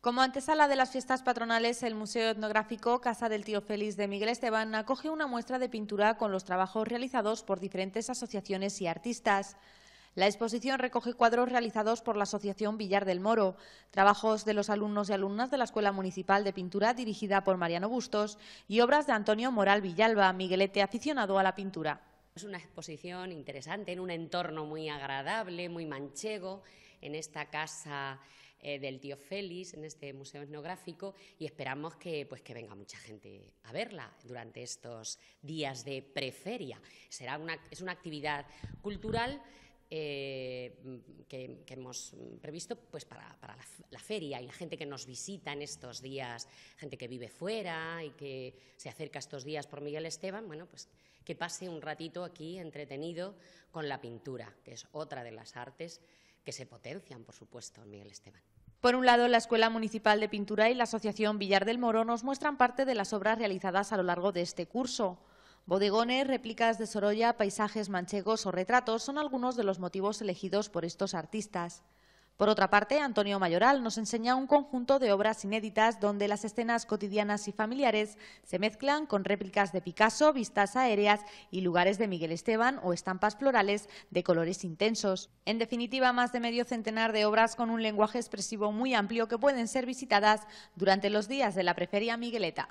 Como antesala de las fiestas patronales, el Museo Etnográfico Casa del Tío Félix de Miguel Esteban acoge una muestra de pintura con los trabajos realizados por diferentes asociaciones y artistas. La exposición recoge cuadros realizados por la Asociación Villar del Moro, trabajos de los alumnos y alumnas de la Escuela Municipal de Pintura dirigida por Mariano Bustos y obras de Antonio Moral Villalba, miguelete aficionado a la pintura. Es una exposición interesante en un entorno muy agradable, muy manchego, en esta casa eh, del tío Félix en este museo etnográfico y esperamos que, pues, que venga mucha gente a verla durante estos días de preferia. Será una, es una actividad cultural. Eh, que, hemos previsto pues para, la, la, feria y la gente que nos visita en estos días, gente que vive fuera y que se acerca estos días por Miguel Esteban, bueno, pues que pase un ratito aquí entretenido con la pintura, que es otra de las artes que se potencian, por supuesto, Miguel Esteban. Por un lado, la Escuela Municipal de Pintura y la Asociación Villar del Moro nos muestran parte de las obras realizadas a lo largo de este curso. Bodegones, réplicas de Sorolla, paisajes manchegos o retratos son algunos de los motivos elegidos por estos artistas. Por otra parte, Antonio Mayoral nos enseña un conjunto de obras inéditas donde las escenas cotidianas y familiares se mezclan con réplicas de Picasso, vistas aéreas y lugares de Miguel Esteban o estampas florales de colores intensos. En definitiva, más de medio centenar de obras con un lenguaje expresivo muy amplio que pueden ser visitadas durante los días de la Preferia Migueleta.